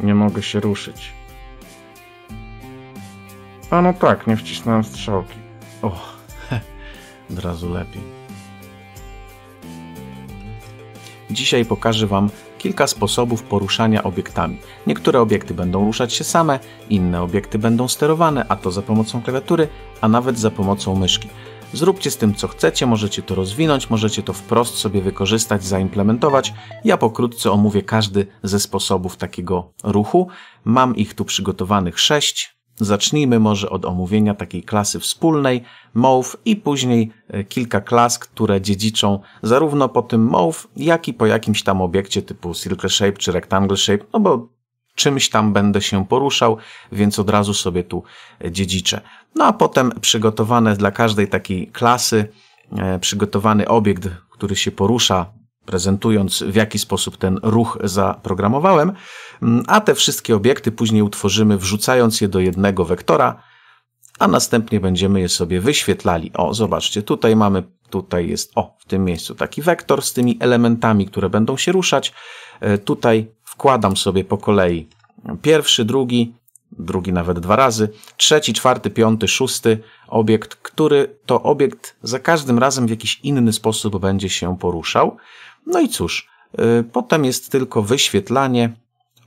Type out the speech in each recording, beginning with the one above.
Nie mogę się ruszyć. A no tak, nie wcisnąłem strzałki. O, heh, od razu lepiej. Dzisiaj pokażę Wam kilka sposobów poruszania obiektami. Niektóre obiekty będą ruszać się same, inne obiekty będą sterowane, a to za pomocą klawiatury, a nawet za pomocą myszki. Zróbcie z tym co chcecie, możecie to rozwinąć, możecie to wprost sobie wykorzystać, zaimplementować. Ja pokrótce omówię każdy ze sposobów takiego ruchu. Mam ich tu przygotowanych sześć. Zacznijmy może od omówienia takiej klasy wspólnej MOW i później e, kilka klas, które dziedziczą zarówno po tym MOW, jak i po jakimś tam obiekcie typu Circle Shape czy Rectangle Shape, no bo czymś tam będę się poruszał, więc od razu sobie tu e, dziedziczę. No a potem przygotowane dla każdej takiej klasy, e, przygotowany obiekt, który się porusza, prezentując w jaki sposób ten ruch zaprogramowałem, mm, a te wszystkie obiekty później utworzymy wrzucając je do jednego wektora, a następnie będziemy je sobie wyświetlali. O, zobaczcie, tutaj mamy, tutaj jest, o, w tym miejscu taki wektor z tymi elementami, które będą się ruszać. E, tutaj wkładam sobie po kolei Pierwszy, drugi, drugi nawet dwa razy, trzeci, czwarty, piąty, szósty obiekt, który to obiekt za każdym razem w jakiś inny sposób będzie się poruszał. No i cóż, yy, potem jest tylko wyświetlanie.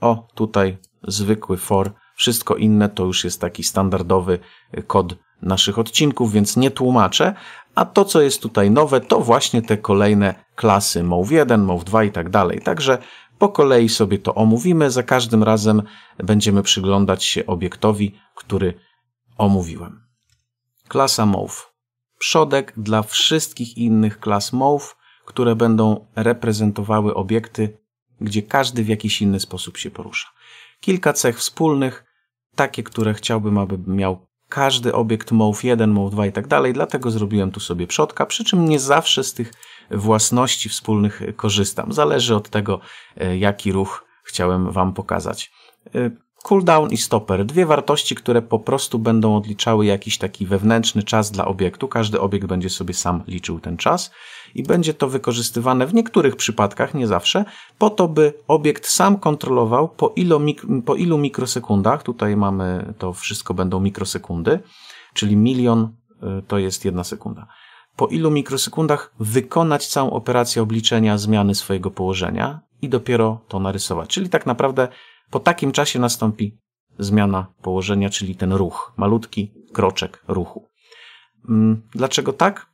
O, tutaj zwykły for. Wszystko inne to już jest taki standardowy kod naszych odcinków, więc nie tłumaczę. A to, co jest tutaj nowe, to właśnie te kolejne klasy mov 1 mov 2 i tak dalej. Także po kolei sobie to omówimy, za każdym razem będziemy przyglądać się obiektowi, który omówiłem. Klasa MOW. Przodek dla wszystkich innych klas MOW, które będą reprezentowały obiekty, gdzie każdy w jakiś inny sposób się porusza. Kilka cech wspólnych, takie, które chciałbym, aby miał każdy obiekt MOW 1, MOW 2 i tak dalej, dlatego zrobiłem tu sobie przodka, przy czym nie zawsze z tych własności wspólnych korzystam. Zależy od tego, e, jaki ruch chciałem Wam pokazać. E, Cooldown i stopper. Dwie wartości, które po prostu będą odliczały jakiś taki wewnętrzny czas dla obiektu. Każdy obiekt będzie sobie sam liczył ten czas i będzie to wykorzystywane w niektórych przypadkach, nie zawsze, po to, by obiekt sam kontrolował po, ilo, po ilu mikrosekundach. Tutaj mamy to wszystko będą mikrosekundy, czyli milion e, to jest jedna sekunda po ilu mikrosekundach wykonać całą operację obliczenia zmiany swojego położenia i dopiero to narysować. Czyli tak naprawdę po takim czasie nastąpi zmiana położenia, czyli ten ruch, malutki kroczek ruchu. Mm, dlaczego tak?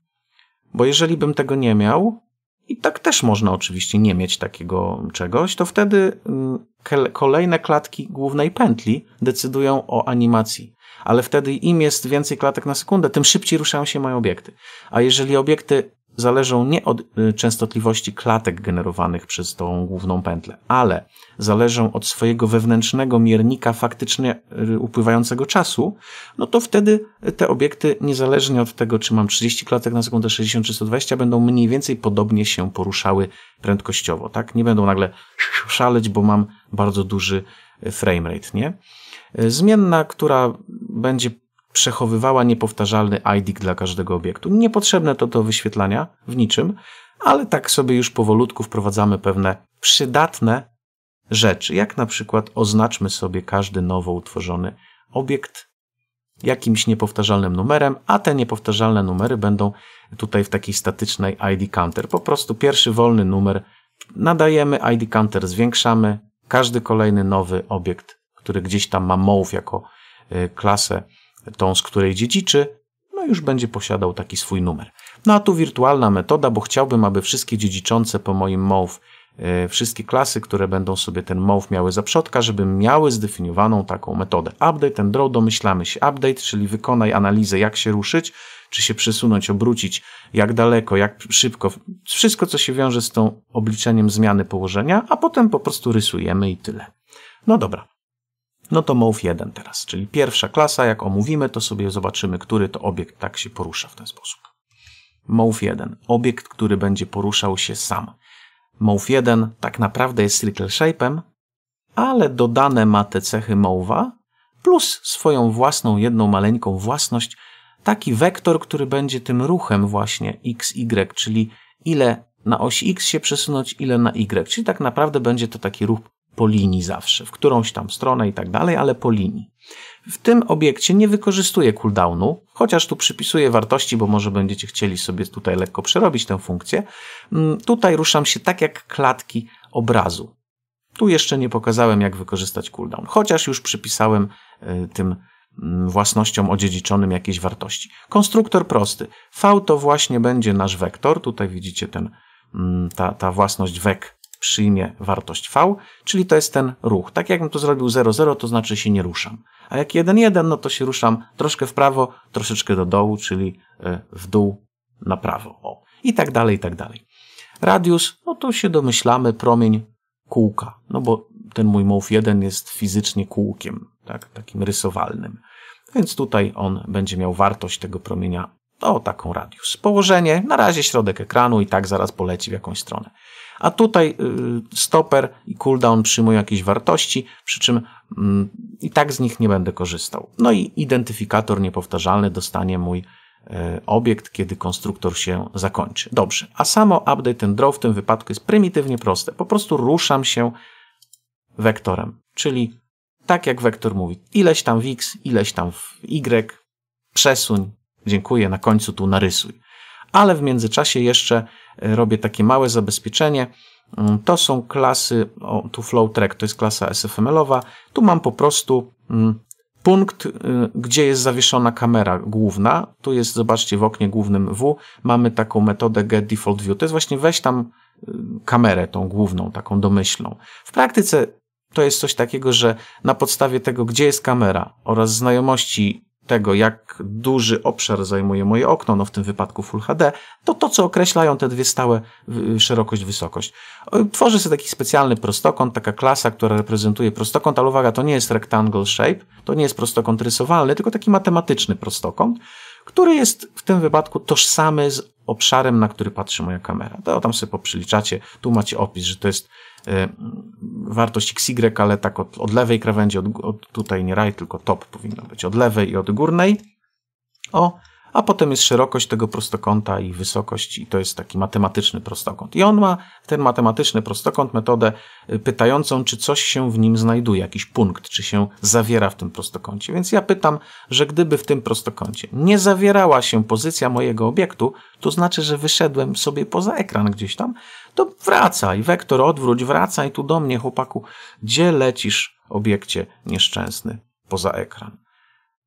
Bo jeżeli bym tego nie miał, i tak też można oczywiście nie mieć takiego czegoś, to wtedy mm, kolejne klatki głównej pętli decydują o animacji ale wtedy im jest więcej klatek na sekundę, tym szybciej ruszają się moje obiekty. A jeżeli obiekty zależą nie od y, częstotliwości klatek generowanych przez tą główną pętlę, ale zależą od swojego wewnętrznego miernika faktycznie y, upływającego czasu, no to wtedy te obiekty, niezależnie od tego, czy mam 30 klatek na sekundę, 60 czy 120, będą mniej więcej podobnie się poruszały prędkościowo, tak? Nie będą nagle szaleć, bo mam bardzo duży y, framerate, nie? Y, zmienna, która będzie przechowywała niepowtarzalny ID dla każdego obiektu. Niepotrzebne to do wyświetlania w niczym, ale tak sobie już powolutku wprowadzamy pewne przydatne rzeczy, jak na przykład oznaczmy sobie każdy nowo utworzony obiekt jakimś niepowtarzalnym numerem, a te niepowtarzalne numery będą tutaj w takiej statycznej ID counter. Po prostu pierwszy wolny numer nadajemy, ID counter zwiększamy, każdy kolejny nowy obiekt który gdzieś tam ma mołów jako e, klasę, tą z której dziedziczy, no już będzie posiadał taki swój numer. No a tu wirtualna metoda, bo chciałbym, aby wszystkie dziedziczące po moim mołów, e, wszystkie klasy, które będą sobie ten mołów miały za przodka, żeby miały zdefiniowaną taką metodę. Update and draw, domyślamy się. Update, czyli wykonaj analizę, jak się ruszyć, czy się przesunąć, obrócić, jak daleko, jak szybko. Wszystko, co się wiąże z tą obliczeniem zmiany położenia, a potem po prostu rysujemy i tyle. No dobra, no to MOV 1 teraz, czyli pierwsza klasa, jak omówimy, to sobie zobaczymy, który to obiekt tak się porusza w ten sposób. MOV 1, obiekt, który będzie poruszał się sam. MOV 1 tak naprawdę jest Little Shape'em, ale dodane ma te cechy MOV'a plus swoją własną, jedną maleńką własność, taki wektor, który będzie tym ruchem właśnie x, y, czyli ile na osi x się przesunąć, ile na y, czyli tak naprawdę będzie to taki ruch po linii zawsze, w którąś tam stronę i tak dalej, ale po linii. W tym obiekcie nie wykorzystuję cooldownu, chociaż tu przypisuję wartości, bo może będziecie chcieli sobie tutaj lekko przerobić tę funkcję. Mm, tutaj ruszam się tak jak klatki obrazu. Tu jeszcze nie pokazałem, jak wykorzystać cooldown, chociaż już przypisałem e, tym mm, własnościom odziedziczonym jakieś wartości. Konstruktor prosty. V to właśnie będzie nasz wektor. Tutaj widzicie ten, mm, ta, ta własność vec przyjmie wartość V, czyli to jest ten ruch. Tak jakbym to zrobił 0,0, to znaczy się nie ruszam. A jak 1,1, no to się ruszam troszkę w prawo, troszeczkę do dołu, czyli e, w dół na prawo. O. I tak dalej, i tak dalej. Radius, no to się domyślamy, promień kółka, no bo ten mój MOV 1 jest fizycznie kółkiem, tak, takim rysowalnym. Więc tutaj on będzie miał wartość tego promienia o taką radius. Położenie, na razie środek ekranu i tak zaraz poleci w jakąś stronę. A tutaj y, stoper i cooldown przyjmują jakieś wartości, przy czym mm, i tak z nich nie będę korzystał. No i identyfikator niepowtarzalny dostanie mój y, obiekt, kiedy konstruktor się zakończy. Dobrze, a samo update and draw w tym wypadku jest prymitywnie proste. Po prostu ruszam się wektorem, czyli tak jak wektor mówi, ileś tam w x, ileś tam w y, przesuń, dziękuję, na końcu tu narysuj ale w międzyczasie jeszcze e, robię takie małe zabezpieczenie. Mm, to są klasy, o, tu flow track to jest klasa SFML-owa. Tu mam po prostu mm, punkt, y, gdzie jest zawieszona kamera główna. Tu jest, zobaczcie, w oknie głównym W mamy taką metodę get default view. To jest właśnie weź tam y, kamerę tą główną, taką domyślną. W praktyce to jest coś takiego, że na podstawie tego, gdzie jest kamera oraz znajomości tego, jak duży obszar zajmuje moje okno, no w tym wypadku Full HD, to to, co określają te dwie stałe y, szerokość, wysokość. Tworzy się taki specjalny prostokąt, taka klasa, która reprezentuje prostokąt, ale uwaga, to nie jest rectangle shape, to nie jest prostokąt rysowalny, tylko taki matematyczny prostokąt, który jest w tym wypadku tożsamy z obszarem, na który patrzy moja kamera. To tam sobie poprzyliczacie, tu macie opis, że to jest Y, wartość XY, ale tak od, od lewej krawędzi, od, od tutaj nie right, tylko top powinno być od lewej i od górnej. O, a potem jest szerokość tego prostokąta i wysokość, i to jest taki matematyczny prostokąt. I on ma ten matematyczny prostokąt metodę y, pytającą, czy coś się w nim znajduje, jakiś punkt, czy się zawiera w tym prostokącie. Więc ja pytam, że gdyby w tym prostokącie nie zawierała się pozycja mojego obiektu, to znaczy, że wyszedłem sobie poza ekran gdzieś tam, to wracaj, wektor odwróć, wracaj tu do mnie, chłopaku. Gdzie lecisz, obiekcie nieszczęsny, poza ekran?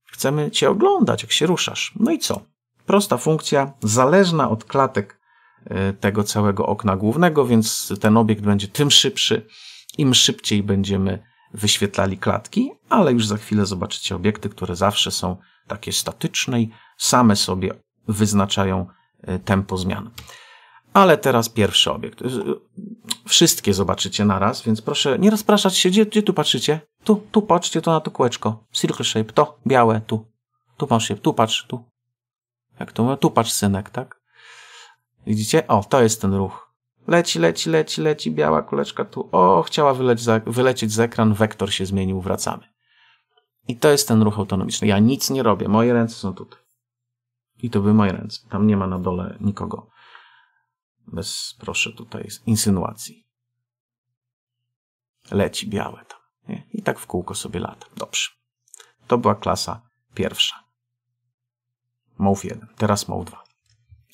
Chcemy cię oglądać, jak się ruszasz. No i co? Prosta funkcja, zależna od klatek e, tego całego okna głównego, więc ten obiekt będzie tym szybszy, im szybciej będziemy wyświetlali klatki, ale już za chwilę zobaczycie obiekty, które zawsze są takie statyczne i same sobie wyznaczają e, tempo zmian. Ale teraz pierwszy obiekt. Wszystkie zobaczycie naraz, więc proszę nie rozpraszać się. Gdzie, gdzie tu patrzycie? Tu, tu patrzcie, to na to kółeczko. Circle shape, to, białe, tu. Tu masz się, tu patrz, tu. Jak to mówię? Tu patrz, synek, tak? Widzicie? O, to jest ten ruch. Leci, leci, leci, leci, biała kuleczka tu. O, chciała wyleć za, wylecieć z ekran, wektor się zmienił, wracamy. I to jest ten ruch autonomiczny. Ja nic nie robię, moje ręce są tutaj. I to były moje ręce. Tam nie ma na dole nikogo. Bez, proszę, tutaj insynuacji. Leci białe tam. Nie? I tak w kółko sobie lata. Dobrze. To była klasa pierwsza. MOW 1, teraz MOW 2.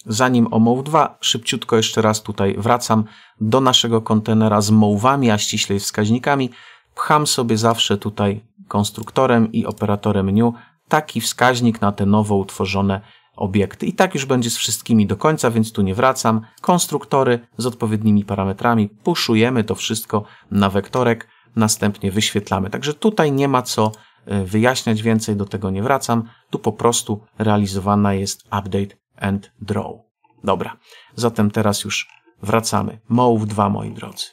Zanim o MOW 2, szybciutko jeszcze raz tutaj wracam do naszego kontenera z MOWami, a ściślej wskaźnikami. Pcham sobie zawsze tutaj konstruktorem i operatorem new taki wskaźnik na te nowo utworzone obiekty. I tak już będzie z wszystkimi do końca, więc tu nie wracam. Konstruktory z odpowiednimi parametrami, puszujemy to wszystko na wektorek, następnie wyświetlamy. Także tutaj nie ma co e, wyjaśniać więcej, do tego nie wracam. Tu po prostu realizowana jest update and draw. Dobra, zatem teraz już wracamy. Move 2, moi drodzy.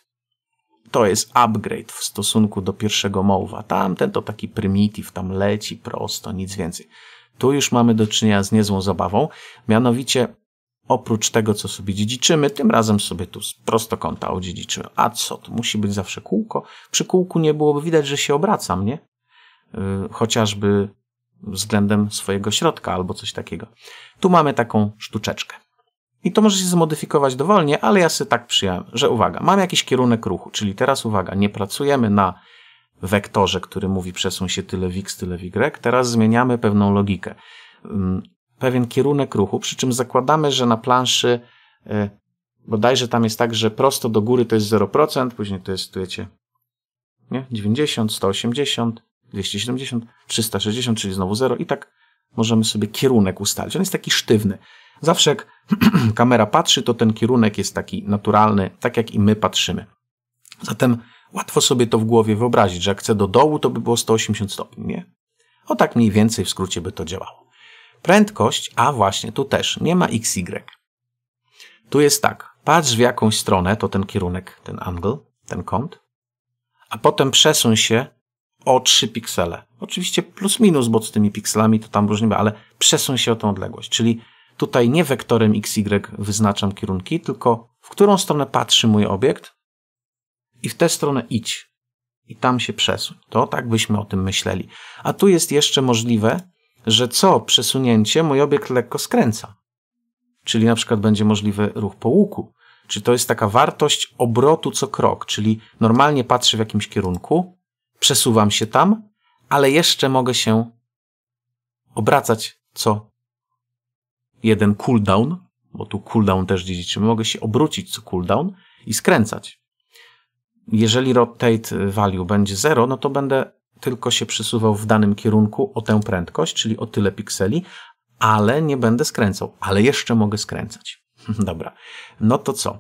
To jest upgrade w stosunku do pierwszego Move'a. Tamten to taki primitive, tam leci prosto, nic więcej. Tu już mamy do czynienia z niezłą zabawą, mianowicie oprócz tego, co sobie dziedziczymy, tym razem sobie tu z prostokąta odziedziczymy. A co, to musi być zawsze kółko. Przy kółku nie byłoby widać, że się obracam, nie? Yy, chociażby względem swojego środka albo coś takiego. Tu mamy taką sztuczeczkę. I to może się zmodyfikować dowolnie, ale ja sobie tak przyjąłem, że uwaga, mam jakiś kierunek ruchu, czyli teraz uwaga, nie pracujemy na wektorze, który mówi przesuń się tyle w x, tyle w y, teraz zmieniamy pewną logikę. Mm, pewien kierunek ruchu, przy czym zakładamy, że na planszy y, bodajże tam jest tak, że prosto do góry to jest 0%, później to jest, tu wiecie, nie? 90, 180, 270, 360, czyli znowu 0 i tak możemy sobie kierunek ustalić. On jest taki sztywny. Zawsze jak kamera patrzy, to ten kierunek jest taki naturalny, tak jak i my patrzymy. Zatem Łatwo sobie to w głowie wyobrazić, że jak chcę do dołu, to by było 180 stopni, nie? O tak mniej więcej w skrócie by to działało. Prędkość, a właśnie tu też, nie ma x y. Tu jest tak, patrz w jakąś stronę, to ten kierunek, ten angle, ten kąt, a potem przesuń się o 3 piksele. Oczywiście plus minus, bo z tymi pikselami to tam różnie, ale przesuń się o tą odległość. Czyli tutaj nie wektorem x y wyznaczam kierunki, tylko w którą stronę patrzy mój obiekt, i w tę stronę idź. I tam się przesuń. To tak byśmy o tym myśleli. A tu jest jeszcze możliwe, że co przesunięcie mój obiekt lekko skręca. Czyli na przykład będzie możliwy ruch po łuku. Czy to jest taka wartość obrotu co krok, czyli normalnie patrzę w jakimś kierunku, przesuwam się tam, ale jeszcze mogę się obracać co jeden cooldown, bo tu cooldown też dziedziczymy, mogę się obrócić co cooldown i skręcać jeżeli rotate value będzie 0, no to będę tylko się przesuwał w danym kierunku o tę prędkość, czyli o tyle pikseli, ale nie będę skręcał, ale jeszcze mogę skręcać. Dobra, no to co?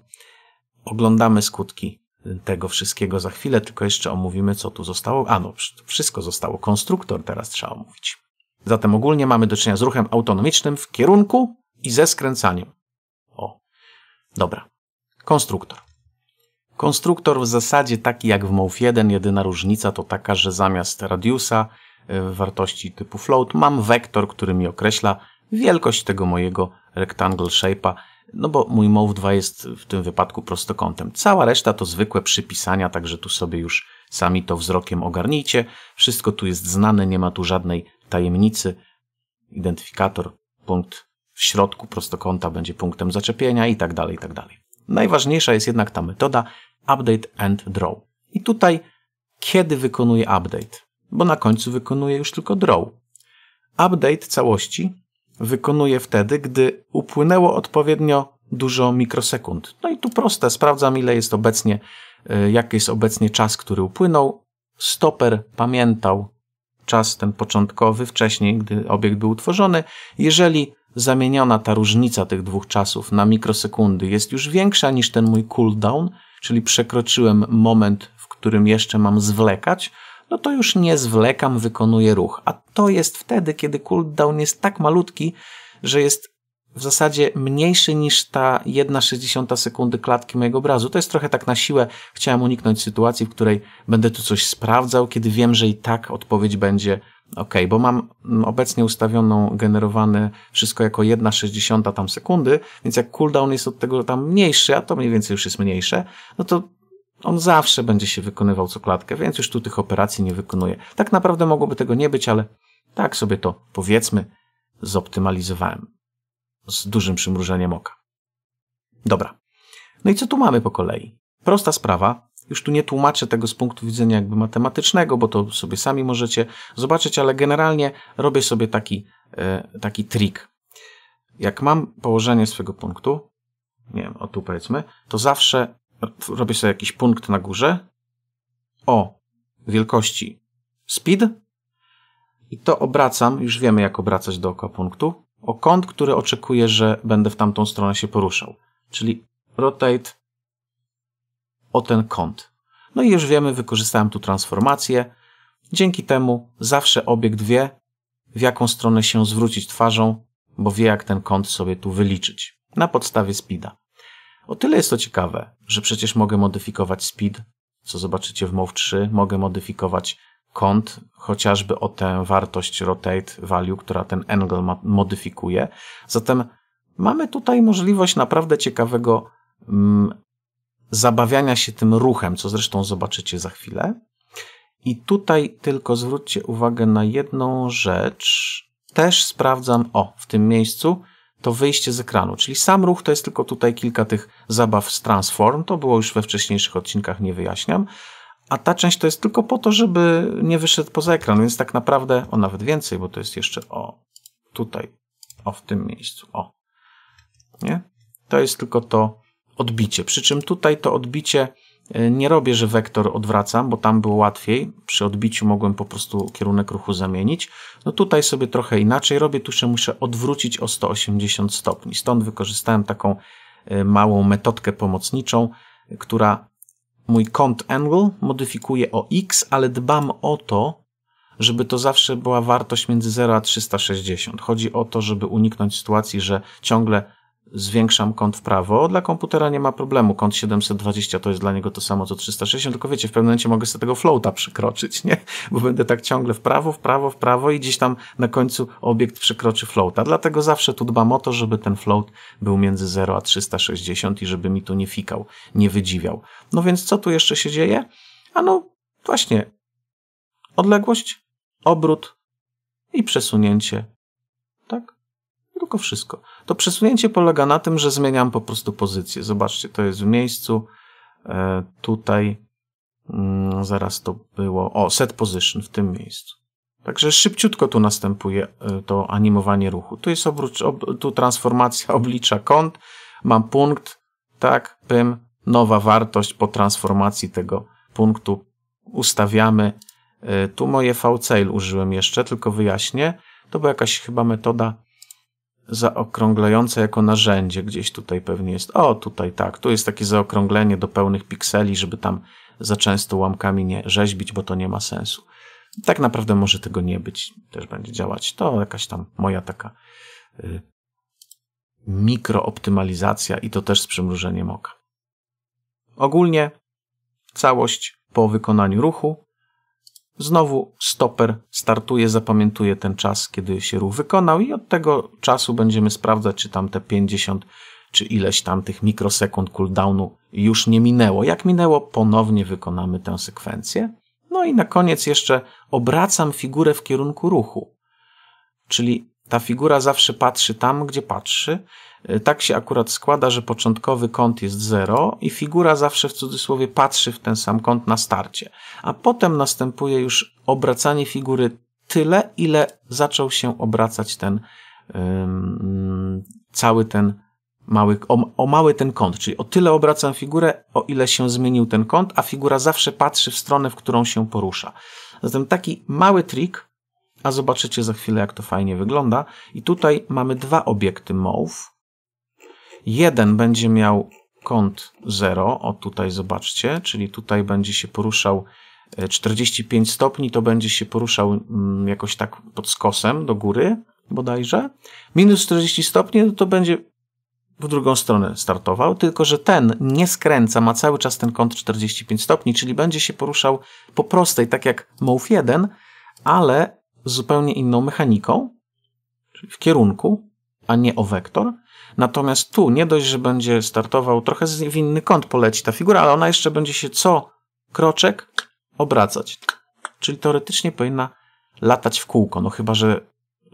Oglądamy skutki tego wszystkiego za chwilę, tylko jeszcze omówimy, co tu zostało. A no, wszystko zostało. Konstruktor teraz trzeba omówić. Zatem ogólnie mamy do czynienia z ruchem autonomicznym w kierunku i ze skręcaniem. O, dobra. Konstruktor. Konstruktor w zasadzie taki jak w MOV 1, jedyna różnica to taka, że zamiast radiusa e, wartości typu float mam wektor, który mi określa wielkość tego mojego rectangle shape'a, no bo mój MOV 2 jest w tym wypadku prostokątem. Cała reszta to zwykłe przypisania, także tu sobie już sami to wzrokiem ogarnijcie. Wszystko tu jest znane, nie ma tu żadnej tajemnicy. Identyfikator, punkt w środku prostokąta będzie punktem zaczepienia i tak dalej, i tak dalej. Najważniejsza jest jednak ta metoda update and draw. I tutaj kiedy wykonuje update, bo na końcu wykonuje już tylko draw. Update całości wykonuje wtedy, gdy upłynęło odpowiednio dużo mikrosekund. No i tu proste, sprawdzam ile jest obecnie, y, jaki jest obecnie czas, który upłynął. Stoper pamiętał czas ten początkowy wcześniej, gdy obiekt był utworzony. Jeżeli zamieniona ta różnica tych dwóch czasów na mikrosekundy jest już większa niż ten mój cooldown, czyli przekroczyłem moment, w którym jeszcze mam zwlekać, no to już nie zwlekam, wykonuję ruch. A to jest wtedy, kiedy cooldown jest tak malutki, że jest w zasadzie mniejszy niż ta 1,6 sekundy klatki mojego obrazu. To jest trochę tak na siłę. Chciałem uniknąć sytuacji, w której będę tu coś sprawdzał, kiedy wiem, że i tak odpowiedź będzie OK, bo mam obecnie ustawioną, generowane wszystko jako 1,6 tam sekundy, więc jak cooldown jest od tego tam mniejszy, a to mniej więcej już jest mniejsze, no to on zawsze będzie się wykonywał co klatkę, więc już tu tych operacji nie wykonuje. Tak naprawdę mogłoby tego nie być, ale tak sobie to, powiedzmy, zoptymalizowałem. Z dużym przymrużeniem oka. Dobra. No i co tu mamy po kolei? Prosta sprawa, już tu nie tłumaczę tego z punktu widzenia jakby matematycznego, bo to sobie sami możecie zobaczyć, ale generalnie robię sobie taki, e, taki trik. Jak mam położenie swojego punktu, nie wiem, o tu powiedzmy, to zawsze robię sobie jakiś punkt na górze o wielkości speed i to obracam, już wiemy jak obracać dookoła punktu, o kąt, który oczekuję, że będę w tamtą stronę się poruszał. Czyli rotate o ten kąt. No i już wiemy, wykorzystałem tu transformację. Dzięki temu zawsze obiekt wie, w jaką stronę się zwrócić twarzą, bo wie, jak ten kąt sobie tu wyliczyć na podstawie speeda. O tyle jest to ciekawe, że przecież mogę modyfikować speed, co zobaczycie w mov 3, mogę modyfikować kąt, chociażby o tę wartość rotate value, która ten angle modyfikuje. Zatem mamy tutaj możliwość naprawdę ciekawego mm, zabawiania się tym ruchem, co zresztą zobaczycie za chwilę. I tutaj tylko zwróćcie uwagę na jedną rzecz. Też sprawdzam, o, w tym miejscu, to wyjście z ekranu. Czyli sam ruch to jest tylko tutaj kilka tych zabaw z transform. To było już we wcześniejszych odcinkach, nie wyjaśniam. A ta część to jest tylko po to, żeby nie wyszedł poza ekran, więc tak naprawdę, o nawet więcej, bo to jest jeszcze o tutaj, o w tym miejscu, o. Nie? To jest tylko to odbicie. Przy czym tutaj to odbicie e, nie robię, że wektor odwracam, bo tam było łatwiej. Przy odbiciu mogłem po prostu kierunek ruchu zamienić. No tutaj sobie trochę inaczej robię. się muszę odwrócić o 180 stopni. Stąd wykorzystałem taką e, małą metodkę pomocniczą, która mój kąt angle modyfikuje o x, ale dbam o to, żeby to zawsze była wartość między 0 a 360. Chodzi o to, żeby uniknąć sytuacji, że ciągle zwiększam kąt w prawo. Dla komputera nie ma problemu. Kąt 720 to jest dla niego to samo co 360, tylko wiecie, w pewnym momencie mogę sobie tego floata przekroczyć, nie? Bo będę tak ciągle w prawo, w prawo, w prawo i gdzieś tam na końcu obiekt przekroczy floata. Dlatego zawsze tu dbam o to, żeby ten float był między 0 a 360 i żeby mi tu nie fikał, nie wydziwiał. No więc co tu jeszcze się dzieje? A no właśnie odległość, obrót i przesunięcie. Tak? tylko wszystko. To przesunięcie polega na tym, że zmieniam po prostu pozycję. Zobaczcie, to jest w miejscu. E, tutaj mm, zaraz to było. O, set position w tym miejscu. Także szybciutko tu następuje e, to animowanie ruchu. Tu jest obrócz, ob, tu transformacja oblicza kąt. Mam punkt, tak, pym, nowa wartość po transformacji tego punktu ustawiamy. E, tu moje VCL użyłem jeszcze, tylko wyjaśnię. To była jakaś chyba metoda zaokrąglające jako narzędzie gdzieś tutaj pewnie jest. O, tutaj tak, tu jest takie zaokrąglenie do pełnych pikseli, żeby tam za często łamkami nie rzeźbić, bo to nie ma sensu. Tak naprawdę może tego nie być, też będzie działać. To jakaś tam moja taka y, mikrooptymalizacja i to też z przymrużeniem oka. Ogólnie całość po wykonaniu ruchu Znowu stoper startuje, zapamiętuje ten czas, kiedy się ruch wykonał i od tego czasu będziemy sprawdzać, czy tam te 50 czy ileś tam tych mikrosekund cooldownu już nie minęło. Jak minęło, ponownie wykonamy tę sekwencję. No i na koniec jeszcze obracam figurę w kierunku ruchu. Czyli ta figura zawsze patrzy tam, gdzie patrzy. E, tak się akurat składa, że początkowy kąt jest 0 i figura zawsze w cudzysłowie patrzy w ten sam kąt na starcie. A potem następuje już obracanie figury tyle, ile zaczął się obracać ten cały ten mały, o, o, mały ten kąt, czyli o tyle obracam figurę, o ile się zmienił ten kąt, a figura zawsze patrzy w stronę, w którą się porusza. Zatem taki mały trik, a zobaczycie za chwilę, jak to fajnie wygląda. I tutaj mamy dwa obiekty move Jeden będzie miał kąt 0, o tutaj zobaczcie, czyli tutaj będzie się poruszał 45 e, stopni, to będzie się poruszał mm, jakoś tak pod skosem do góry bodajże. Minus 40 stopni, no to będzie w drugą stronę startował, tylko że ten nie skręca, ma cały czas ten kąt 45 stopni, czyli będzie się poruszał po prostej, tak jak MOV 1, ale zupełnie inną mechaniką, w kierunku a nie o wektor. Natomiast tu nie dość, że będzie startował trochę w inny kąt poleci ta figura, ale ona jeszcze będzie się co kroczek obracać. Czyli teoretycznie powinna latać w kółko, no chyba, że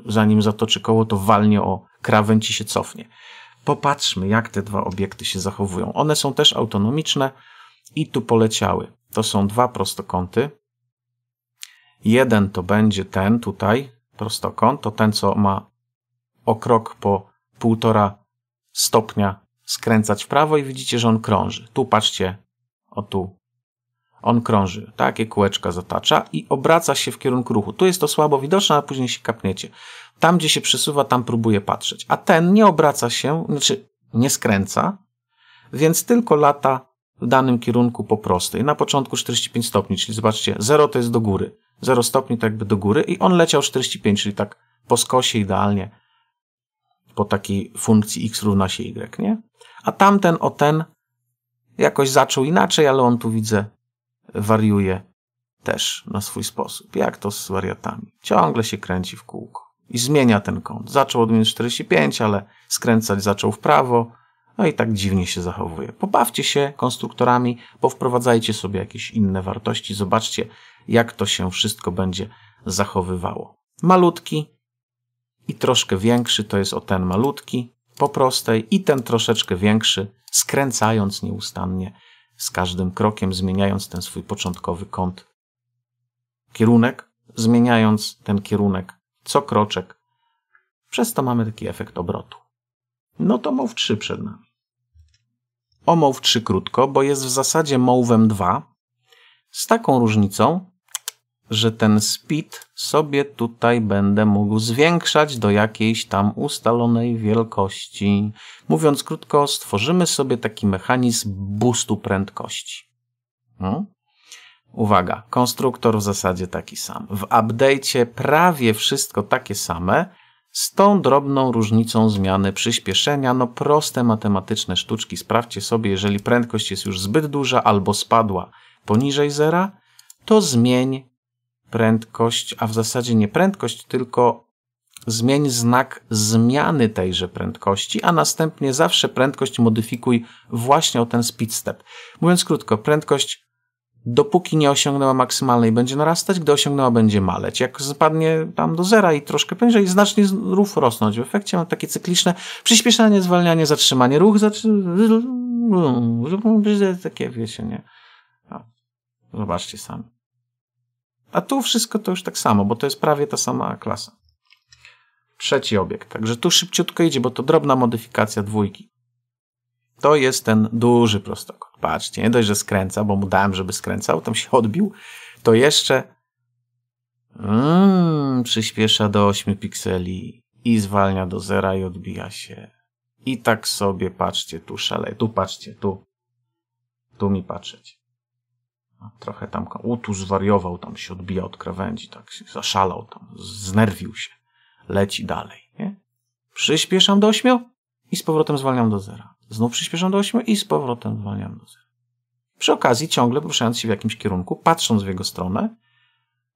zanim zatoczy koło, to walnie o krawędź i się cofnie. Popatrzmy, jak te dwa obiekty się zachowują. One są też autonomiczne i tu poleciały. To są dwa prostokąty. Jeden to będzie ten tutaj, prostokąt, to ten, co ma o krok po półtora stopnia skręcać w prawo i widzicie, że on krąży. Tu patrzcie, o tu. On krąży, takie kółeczka zatacza i obraca się w kierunku ruchu. Tu jest to słabo widoczne, a później się kapniecie. Tam, gdzie się przesuwa, tam próbuje patrzeć. A ten nie obraca się, znaczy nie skręca, więc tylko lata w danym kierunku po prostej. Na początku 45 stopni, czyli zobaczcie, 0 to jest do góry. 0 stopni to jakby do góry i on leciał 45, czyli tak po skosie idealnie po takiej funkcji x równa się y, nie? A tamten o ten jakoś zaczął inaczej, ale on tu widzę wariuje też na swój sposób. Jak to z wariatami? Ciągle się kręci w kółko i zmienia ten kąt. Zaczął od minus 45, ale skręcać zaczął w prawo. No i tak dziwnie się zachowuje. Pobawcie się konstruktorami, powprowadzajcie sobie jakieś inne wartości, zobaczcie, jak to się wszystko będzie zachowywało. Malutki, i troszkę większy to jest o ten malutki po prostej i ten troszeczkę większy, skręcając nieustannie z każdym krokiem, zmieniając ten swój początkowy kąt. Kierunek, zmieniając ten kierunek co kroczek. Przez to mamy taki efekt obrotu. No to mów 3 przed nami. O mów 3 krótko, bo jest w zasadzie MOWem 2 z taką różnicą, że ten speed sobie tutaj będę mógł zwiększać do jakiejś tam ustalonej wielkości. Mówiąc krótko, stworzymy sobie taki mechanizm boostu prędkości. No. Uwaga, konstruktor w zasadzie taki sam. W update'cie prawie wszystko takie same, z tą drobną różnicą zmiany przyspieszenia, no proste matematyczne sztuczki. Sprawdźcie sobie, jeżeli prędkość jest już zbyt duża albo spadła poniżej zera, to zmień prędkość, a w zasadzie nie prędkość, tylko zmień znak zmiany tejże prędkości, a następnie zawsze prędkość modyfikuj właśnie o ten speed step. Mówiąc krótko, prędkość dopóki nie osiągnęła maksymalnej będzie narastać, gdy osiągnęła będzie maleć. Jak spadnie tam do zera i troszkę poniżej, znacznie ruch rosnąć. W efekcie mam takie cykliczne przyspieszanie, zwalnianie, zatrzymanie, ruch, zatrzy... takie wiecie, nie. No, zobaczcie sami. A tu wszystko to już tak samo, bo to jest prawie ta sama klasa. Trzeci obiekt. Także tu szybciutko idzie, bo to drobna modyfikacja dwójki. To jest ten duży prostokąt. Patrzcie, nie dość, że skręca, bo mu dałem, żeby skręcał, tam się odbił, to jeszcze mm, przyspiesza do 8 pikseli i zwalnia do zera i odbija się. I tak sobie patrzcie tu szaleje. Tu patrzcie, tu. Tu mi patrzeć trochę tam tu zwariował, tam się odbija od krawędzi, tak się zaszalał, tam znerwił się, leci dalej, nie? Przyspieszam do 8 i z powrotem zwalniam do zera. Znów przyspieszam do 8 i z powrotem zwalniam do zera. Przy okazji ciągle poruszając się w jakimś kierunku, patrząc w jego stronę,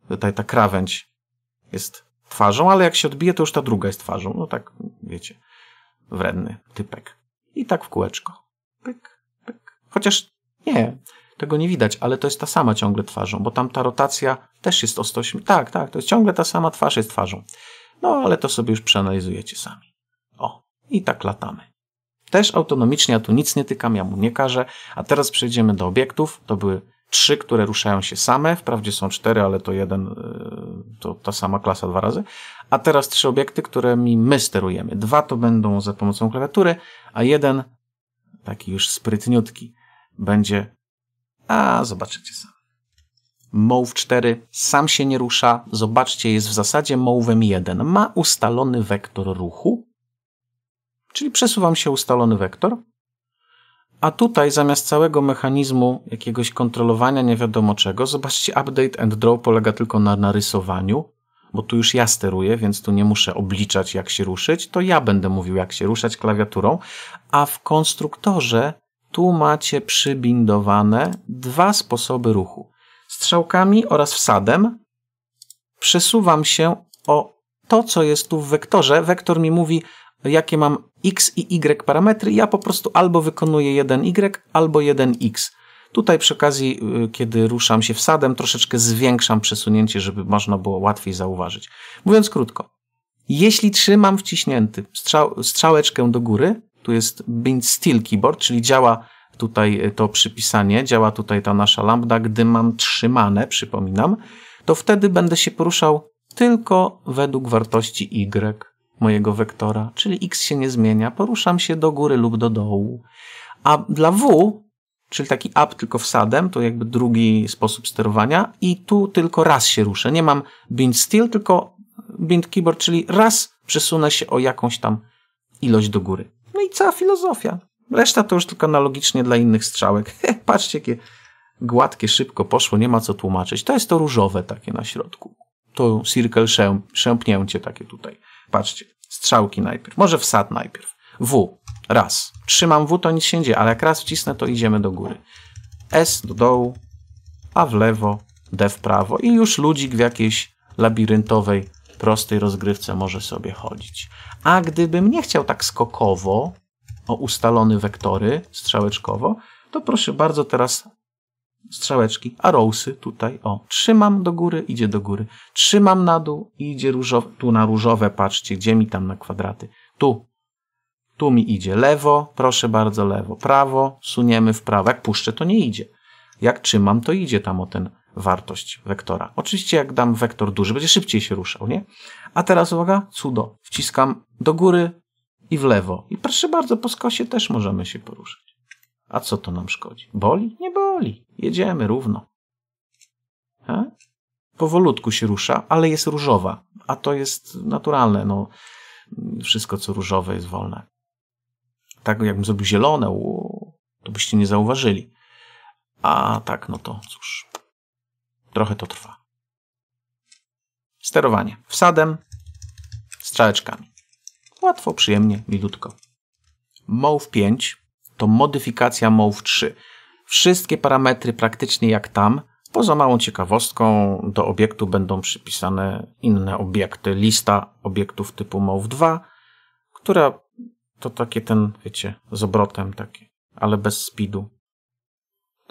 tutaj ta krawędź jest twarzą, ale jak się odbije, to już ta druga jest twarzą. No tak, wiecie, wredny typek. I tak w kółeczko. Pyk, pyk. Chociaż nie, tego nie widać, ale to jest ta sama ciągle twarzą, bo tam ta rotacja też jest o 180. Tak, tak, to jest ciągle ta sama twarz jest twarzą. No ale to sobie już przeanalizujecie sami. O, i tak latamy. Też autonomicznie, ja tu nic nie tykam, ja mu nie każę. A teraz przejdziemy do obiektów. To były trzy, które ruszają się same. Wprawdzie są cztery, ale to jeden, y, to ta sama klasa dwa razy. A teraz trzy obiekty, którymi my sterujemy. Dwa to będą za pomocą klawiatury, a jeden, taki już sprytniutki, będzie a zobaczycie sami. Move 4 sam się nie rusza. Zobaczcie, jest w zasadzie Move'em 1. Ma ustalony wektor ruchu, czyli przesuwam się ustalony wektor. A tutaj zamiast całego mechanizmu jakiegoś kontrolowania nie wiadomo czego, zobaczcie, update and draw polega tylko na narysowaniu, bo tu już ja steruję, więc tu nie muszę obliczać jak się ruszyć, to ja będę mówił jak się ruszać klawiaturą, a w konstruktorze tu macie przybindowane dwa sposoby ruchu. Strzałkami oraz wsadem przesuwam się o to, co jest tu w wektorze. Wektor mi mówi, jakie mam x i y parametry. Ja po prostu albo wykonuję 1y, albo 1x. Tutaj przy okazji, y, kiedy ruszam się wsadem, troszeczkę zwiększam przesunięcie, żeby można było łatwiej zauważyć. Mówiąc krótko, jeśli trzymam wciśnięty strzał, strzałeczkę do góry, tu jest Bind Steel Keyboard, czyli działa tutaj to przypisanie, działa tutaj ta nasza lambda, gdy mam trzymane, przypominam, to wtedy będę się poruszał tylko według wartości y mojego wektora, czyli x się nie zmienia, poruszam się do góry lub do dołu. A dla w, czyli taki up tylko wsadem, to jakby drugi sposób sterowania i tu tylko raz się ruszę. Nie mam bind steel, tylko bind keyboard, czyli raz przesunę się o jakąś tam ilość do góry i cała filozofia. Reszta to już tylko analogicznie dla innych strzałek. Patrzcie, jakie gładkie, szybko poszło, nie ma co tłumaczyć. To jest to różowe takie na środku. To circle szęp, szępnięcie takie tutaj. Patrzcie, strzałki najpierw, może wsad najpierw. W, raz. Trzymam W, to nic się nie dzieje, ale jak raz wcisnę, to idziemy do góry. S do dołu, a w lewo, D w prawo. I już ludzik w jakiejś labiryntowej prostej rozgrywce może sobie chodzić. A gdybym nie chciał tak skokowo o ustalone wektory strzałeczkowo, to proszę bardzo teraz strzałeczki, arrowsy tutaj, o, trzymam do góry, idzie do góry, trzymam na dół idzie różowe, tu na różowe, patrzcie, gdzie mi tam na kwadraty, tu, tu mi idzie lewo, proszę bardzo lewo, prawo, suniemy w prawo, jak puszczę to nie idzie, jak trzymam to idzie tam o ten wartość wektora. Oczywiście jak dam wektor duży, będzie szybciej się ruszał, nie? A teraz uwaga, cudo. Wciskam do góry i w lewo. I proszę bardzo, po skosie też możemy się poruszyć. A co to nam szkodzi? Boli? Nie boli. Jedziemy równo. He? Powolutku się rusza, ale jest różowa. A to jest naturalne. No, wszystko, co różowe, jest wolne. Tak jakbym zrobił zielone, to byście nie zauważyli. A tak, no to cóż trochę to trwa. Sterowanie wsadem, strzałeczkami. Łatwo, przyjemnie, milutko. MOV 5 to modyfikacja MOV 3. Wszystkie parametry praktycznie jak tam, poza małą ciekawostką, do obiektu będą przypisane inne obiekty. Lista obiektów typu MOV 2, która to takie ten, wiecie, z obrotem takie, ale bez speedu.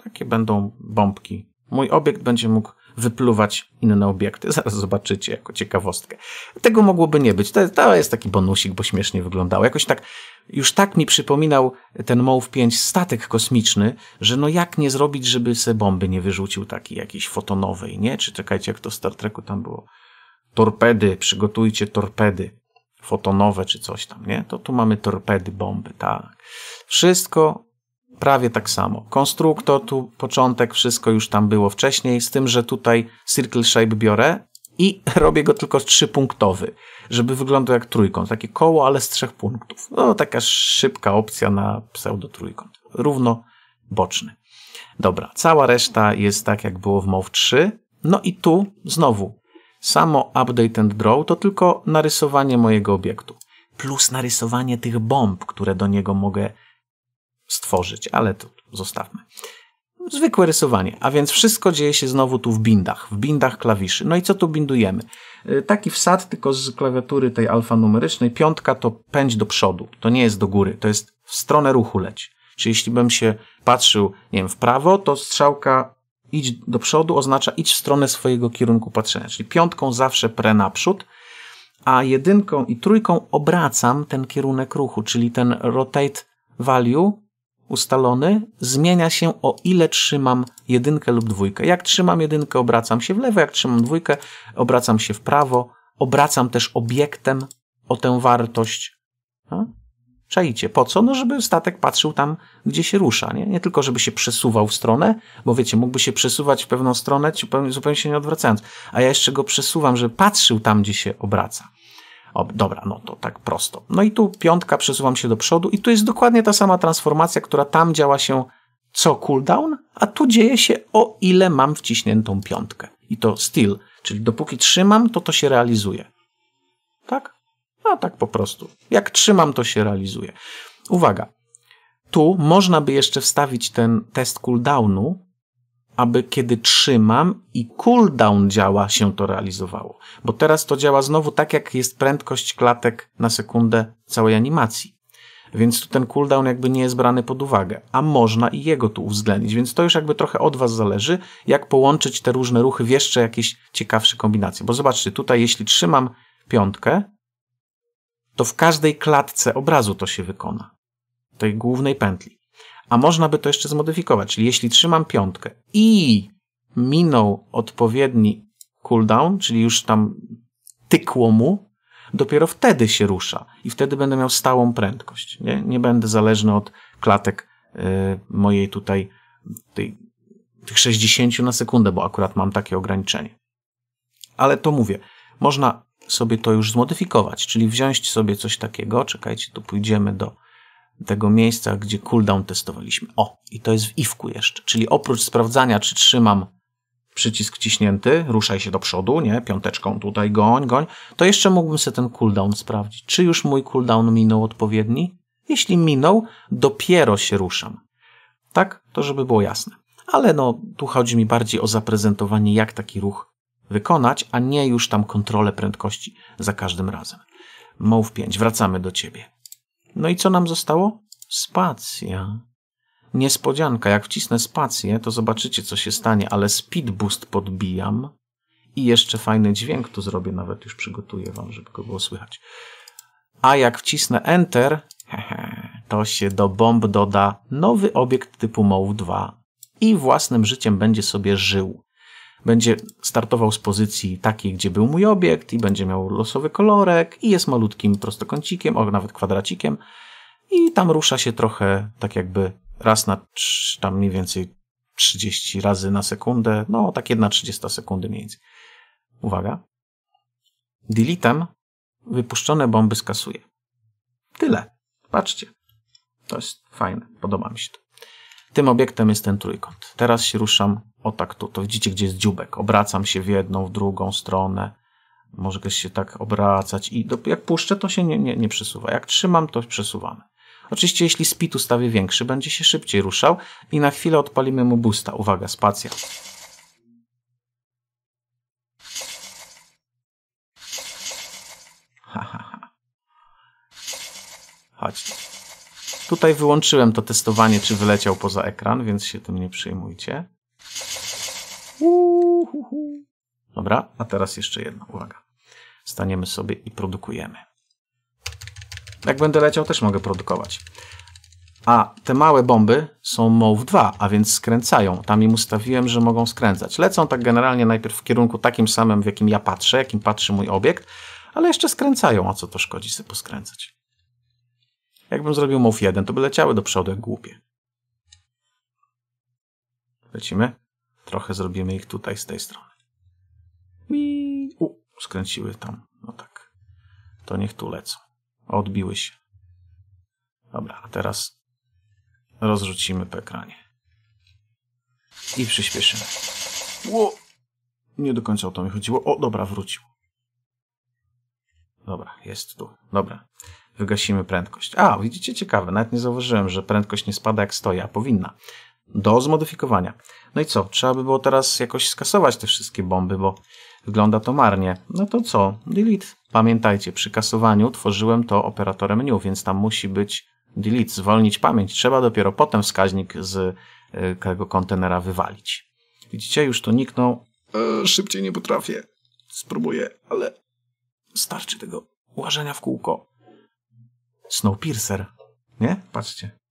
Takie będą bombki mój obiekt będzie mógł wypluwać inne obiekty. Zaraz zobaczycie jako ciekawostkę. Tego mogłoby nie być. To, to jest taki bonusik, bo śmiesznie wyglądało. Jakoś tak, już tak mi przypominał ten MOW 5 statek kosmiczny, że no jak nie zrobić, żeby se bomby nie wyrzucił takiej jakiejś fotonowej, nie? Czy czekajcie, jak to w Star Treku tam było. Torpedy, przygotujcie torpedy fotonowe czy coś tam, nie? To tu mamy torpedy, bomby, tak. Wszystko Prawie tak samo. Konstruktor, tu początek, wszystko już tam było wcześniej, z tym, że tutaj circle shape biorę i robię go tylko trzypunktowy, żeby wyglądał jak trójkąt. Takie koło, ale z trzech punktów. No, taka szybka opcja na pseudo trójkąt. Równo boczny. Dobra, cała reszta jest tak, jak było w MOV 3. No i tu znowu samo update and draw to tylko narysowanie mojego obiektu. Plus narysowanie tych bomb, które do niego mogę stworzyć, ale to zostawmy. Zwykłe rysowanie, a więc wszystko dzieje się znowu tu w bindach, w bindach klawiszy. No i co tu bindujemy? Y, taki wsad tylko z klawiatury tej alfanumerycznej. Piątka to pędź do przodu, to nie jest do góry, to jest w stronę ruchu leć. Czyli jeśli bym się patrzył, nie wiem, w prawo, to strzałka idź do przodu oznacza idź w stronę swojego kierunku patrzenia. Czyli piątką zawsze pre naprzód, a jedynką i trójką obracam ten kierunek ruchu, czyli ten rotate value ustalony zmienia się o ile trzymam jedynkę lub dwójkę. Jak trzymam jedynkę, obracam się w lewo, jak trzymam dwójkę, obracam się w prawo, obracam też obiektem o tę wartość. No? Czajcie, po co? No, żeby statek patrzył tam, gdzie się rusza, nie? Nie tylko, żeby się przesuwał w stronę, bo wiecie, mógłby się przesuwać w pewną stronę, zupełnie się nie odwracając, a ja jeszcze go przesuwam, żeby patrzył tam, gdzie się obraca. O, dobra, no to tak prosto. No i tu piątka, przesuwam się do przodu i tu jest dokładnie ta sama transformacja, która tam działa się co cooldown, a tu dzieje się o ile mam wciśniętą piątkę. I to still, czyli dopóki trzymam, to to się realizuje. Tak? No tak po prostu. Jak trzymam, to się realizuje. Uwaga. Tu można by jeszcze wstawić ten test cooldownu, aby kiedy trzymam i cooldown działa, się to realizowało. Bo teraz to działa znowu tak, jak jest prędkość klatek na sekundę całej animacji. Więc tu ten cooldown jakby nie jest brany pod uwagę, a można i jego tu uwzględnić, więc to już jakby trochę od Was zależy, jak połączyć te różne ruchy w jeszcze jakieś ciekawsze kombinacje. Bo zobaczcie, tutaj jeśli trzymam piątkę, to w każdej klatce obrazu to się wykona, tej głównej pętli a można by to jeszcze zmodyfikować. Czyli jeśli trzymam piątkę i minął odpowiedni cooldown, czyli już tam tykło mu, dopiero wtedy się rusza i wtedy będę miał stałą prędkość. Nie, nie będę zależny od klatek y, mojej tutaj tej, tych 60 na sekundę, bo akurat mam takie ograniczenie. Ale to mówię, można sobie to już zmodyfikować, czyli wziąć sobie coś takiego, czekajcie, tu pójdziemy do tego miejsca, gdzie cooldown testowaliśmy. O, i to jest w ifku jeszcze. Czyli oprócz sprawdzania, czy trzymam przycisk ciśnięty, ruszaj się do przodu, nie, piąteczką tutaj, goń, goń, to jeszcze mógłbym sobie ten cooldown sprawdzić. Czy już mój cooldown minął odpowiedni? Jeśli minął, dopiero się ruszam. Tak? To żeby było jasne. Ale no, tu chodzi mi bardziej o zaprezentowanie, jak taki ruch wykonać, a nie już tam kontrolę prędkości za każdym razem. Move 5, wracamy do ciebie. No i co nam zostało? Spacja. Niespodzianka, jak wcisnę spację, to zobaczycie, co się stanie, ale speed boost podbijam i jeszcze fajny dźwięk tu zrobię, nawet już przygotuję wam, żeby go było słychać. A jak wcisnę Enter, to się do bomb doda nowy obiekt typu mow 2 i własnym życiem będzie sobie żył będzie startował z pozycji takiej, gdzie był mój obiekt i będzie miał losowy kolorek i jest malutkim prostokącikiem, o nawet kwadracikiem i tam rusza się trochę tak jakby raz na tam mniej więcej 30 razy na sekundę, no tak 1 30 sekundy mniej więcej. Uwaga. Deletem wypuszczone bomby skasuje. Tyle. Patrzcie. To jest fajne. Podoba mi się to. Tym obiektem jest ten trójkąt. Teraz się ruszam o tak, to, to widzicie, gdzie jest dziubek. Obracam się w jedną, w drugą stronę. Może ktoś się tak obracać i do, jak puszczę, to się nie, nie, nie przesuwa. Jak trzymam, to przesuwamy. Oczywiście, jeśli speed ustawię większy, będzie się szybciej ruszał i na chwilę odpalimy mu busta. Uwaga, spacja. Chodź. Tutaj wyłączyłem to testowanie, czy wyleciał poza ekran, więc się tym nie przejmujcie. Uhuhu. Dobra, a teraz jeszcze jedna uwaga. Staniemy sobie i produkujemy. Jak będę leciał, też mogę produkować. A te małe bomby są MOW 2, a więc skręcają. Tam im ustawiłem, że mogą skręcać. Lecą tak generalnie najpierw w kierunku takim samym, w jakim ja patrzę, jakim patrzy mój obiekt, ale jeszcze skręcają, a co to szkodzi sobie poskręcać. Jakbym zrobił MOW 1, to by leciały do przodu jak głupie. Lecimy. Trochę zrobimy ich tutaj z tej strony. Mi, u, skręciły tam. No tak. To niech tu lecą. Odbiły się. Dobra, a teraz rozrzucimy po ekranie. I przyspieszymy. Ło! Nie do końca o to mi chodziło. O, dobra, wrócił. Dobra, jest tu. Dobra. Wygasimy prędkość. A, widzicie, ciekawe. Nawet nie zauważyłem, że prędkość nie spada jak stoi, a powinna do zmodyfikowania. No i co? Trzeba by było teraz jakoś skasować te wszystkie bomby, bo wygląda to marnie. No to co? Delete. Pamiętajcie, przy kasowaniu tworzyłem to operatorem new, więc tam musi być delete, zwolnić pamięć. Trzeba dopiero potem wskaźnik z e, tego kontenera wywalić. Widzicie, już to niknął. E, szybciej nie potrafię. Spróbuję, ale starczy tego łażenia w kółko. Snowpiercer, nie? Patrzcie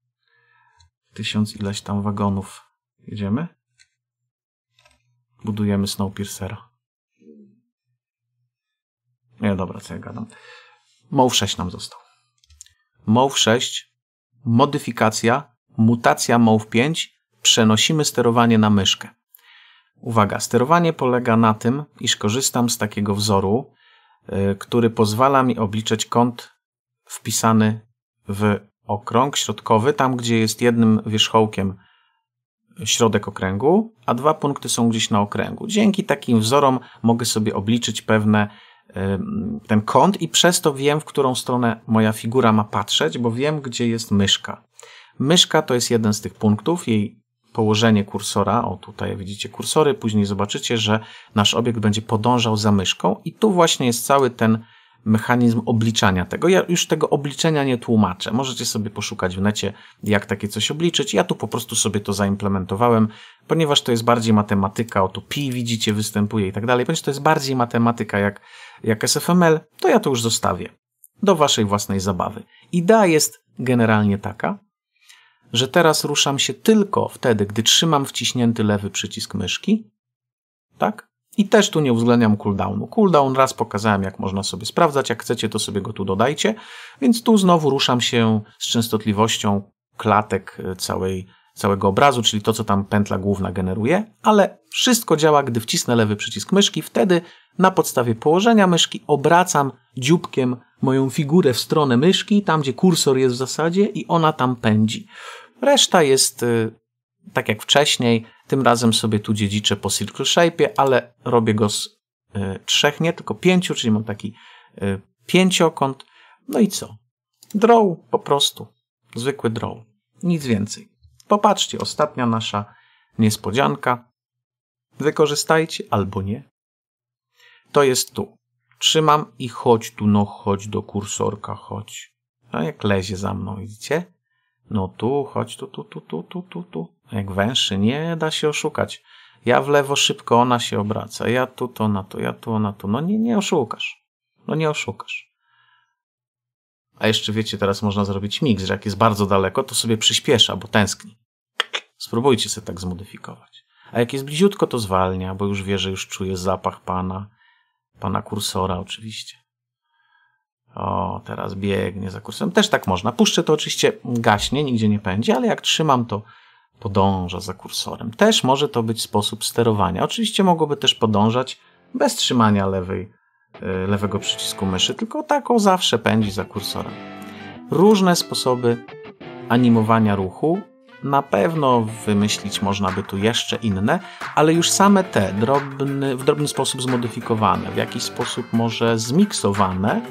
tysiąc ileś tam wagonów. Jedziemy? Budujemy Snowpiercera. Nie, dobra, co ja gadam. MOW 6 nam został. MOW 6, modyfikacja, mutacja MOW 5, przenosimy sterowanie na myszkę. Uwaga, sterowanie polega na tym, iż korzystam z takiego wzoru, y, który pozwala mi obliczać kąt wpisany w okrąg środkowy, tam gdzie jest jednym wierzchołkiem środek okręgu, a dwa punkty są gdzieś na okręgu. Dzięki takim wzorom mogę sobie obliczyć pewne ten kąt i przez to wiem, w którą stronę moja figura ma patrzeć, bo wiem, gdzie jest myszka. Myszka to jest jeden z tych punktów, jej położenie kursora, o tutaj widzicie kursory, później zobaczycie, że nasz obiekt będzie podążał za myszką i tu właśnie jest cały ten mechanizm obliczania tego. Ja już tego obliczenia nie tłumaczę. Możecie sobie poszukać w necie, jak takie coś obliczyć. Ja tu po prostu sobie to zaimplementowałem, ponieważ to jest bardziej matematyka, oto pi widzicie występuje i tak dalej, ponieważ to jest bardziej matematyka jak, jak SFML, to ja to już zostawię do waszej własnej zabawy. Idea jest generalnie taka, że teraz ruszam się tylko wtedy, gdy trzymam wciśnięty lewy przycisk myszki, tak? I też tu nie uwzględniam cooldownu. Cooldown raz pokazałem, jak można sobie sprawdzać. Jak chcecie, to sobie go tu dodajcie. Więc tu znowu ruszam się z częstotliwością klatek e, całej, całego obrazu, czyli to, co tam pętla główna generuje. Ale wszystko działa, gdy wcisnę lewy przycisk myszki. Wtedy na podstawie położenia myszki obracam dzióbkiem moją figurę w stronę myszki, tam gdzie kursor jest w zasadzie i ona tam pędzi. Reszta jest e, tak jak wcześniej, tym razem sobie tu dziedziczę po circle shape, ale robię go z y, trzech, nie tylko pięciu, czyli mam taki y, pięciokąt. No i co? Draw po prostu. Zwykły draw. Nic więcej. Popatrzcie, ostatnia nasza niespodzianka. Wykorzystajcie albo nie. To jest tu. Trzymam i chodź tu, no chodź do kursorka, chodź. No jak lezie za mną, widzicie? No tu, chodź tu, tu, tu, tu, tu, tu, tu. Jak węszy, nie da się oszukać. Ja w lewo szybko, ona się obraca. Ja tu, to na to, ja tu, ona tu. No nie, nie oszukasz. No nie oszukasz. A jeszcze wiecie, teraz można zrobić mix, że jak jest bardzo daleko, to sobie przyspiesza, bo tęskni. Spróbujcie sobie tak zmodyfikować. A jak jest bliziutko, to zwalnia, bo już wie, że już czuje zapach pana, pana kursora oczywiście. O, teraz biegnie za kursorem Też tak można. Puszczę to oczywiście gaśnie, nigdzie nie pędzi, ale jak trzymam to podąża za kursorem. Też może to być sposób sterowania. Oczywiście mogłoby też podążać bez trzymania lewej, e, lewego przycisku myszy, tylko tak o zawsze pędzi za kursorem. Różne sposoby animowania ruchu. Na pewno wymyślić można by tu jeszcze inne, ale już same te drobny, w drobny sposób zmodyfikowane, w jakiś sposób może zmiksowane,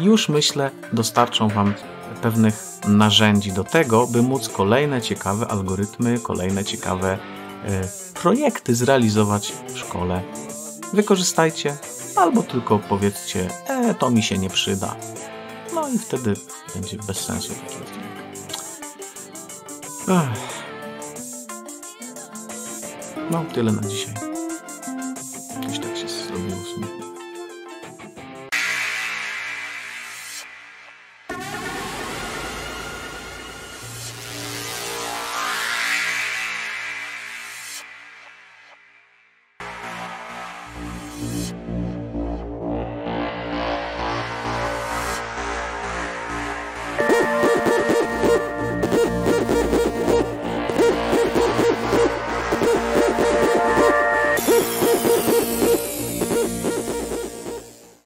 już myślę dostarczą Wam pewnych narzędzi do tego, by móc kolejne ciekawe algorytmy, kolejne ciekawe e, projekty zrealizować w szkole. Wykorzystajcie albo tylko powiedzcie, e, to mi się nie przyda. No i wtedy będzie bez sensu taki odcinek. No, tyle na dzisiaj.